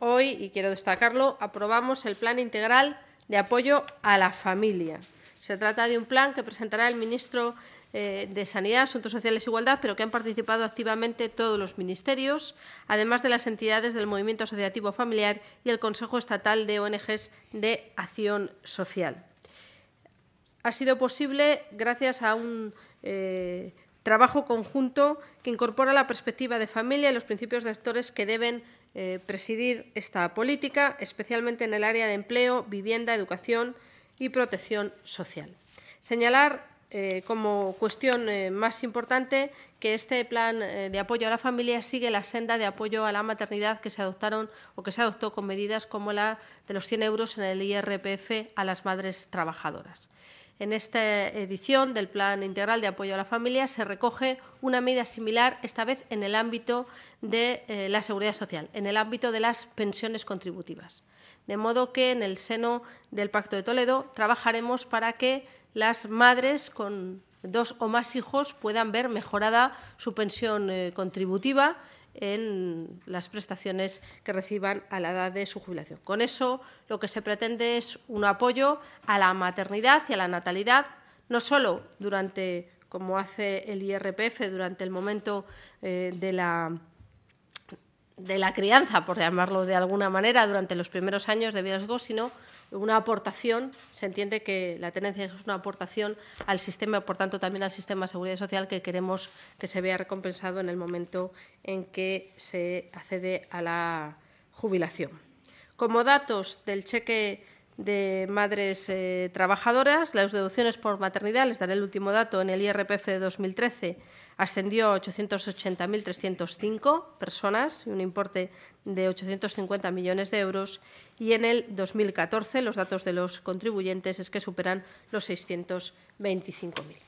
Hoy, y quiero destacarlo, aprobamos el Plan Integral de Apoyo a la Familia. Se trata de un plan que presentará el ministro eh, de Sanidad, Asuntos Sociales e Igualdad, pero que han participado activamente todos los ministerios, además de las entidades del Movimiento Asociativo Familiar y el Consejo Estatal de ONGs de Acción Social. Ha sido posible gracias a un eh, trabajo conjunto que incorpora la perspectiva de familia y los principios de actores que deben eh, presidir esta política, especialmente en el área de empleo, vivienda, educación y protección social. Señalar eh, como cuestión eh, más importante que este plan de apoyo a la familia sigue la senda de apoyo a la maternidad que se adoptaron o que se adoptó con medidas como la de los 100 euros en el IRPF a las madres trabajadoras. En esta edición del Plan Integral de Apoyo a la Familia se recoge una medida similar, esta vez en el ámbito de eh, la seguridad social, en el ámbito de las pensiones contributivas. De modo que en el seno del Pacto de Toledo trabajaremos para que las madres con dos o más hijos puedan ver mejorada su pensión eh, contributiva en las prestaciones que reciban a la edad de su jubilación. Con eso lo que se pretende es un apoyo a la maternidad y a la natalidad, no solo durante, como hace el IRPF, durante el momento eh, de la de la crianza, por llamarlo de alguna manera, durante los primeros años de riesgo, sino una aportación, se entiende que la tenencia es una aportación al sistema, por tanto también al sistema de seguridad social que queremos que se vea recompensado en el momento en que se accede a la jubilación. Como datos del cheque de madres eh, trabajadoras. Las deducciones por maternidad, les daré el último dato, en el IRPF de 2013 ascendió a 880.305 personas, y un importe de 850 millones de euros, y en el 2014 los datos de los contribuyentes es que superan los 625.000.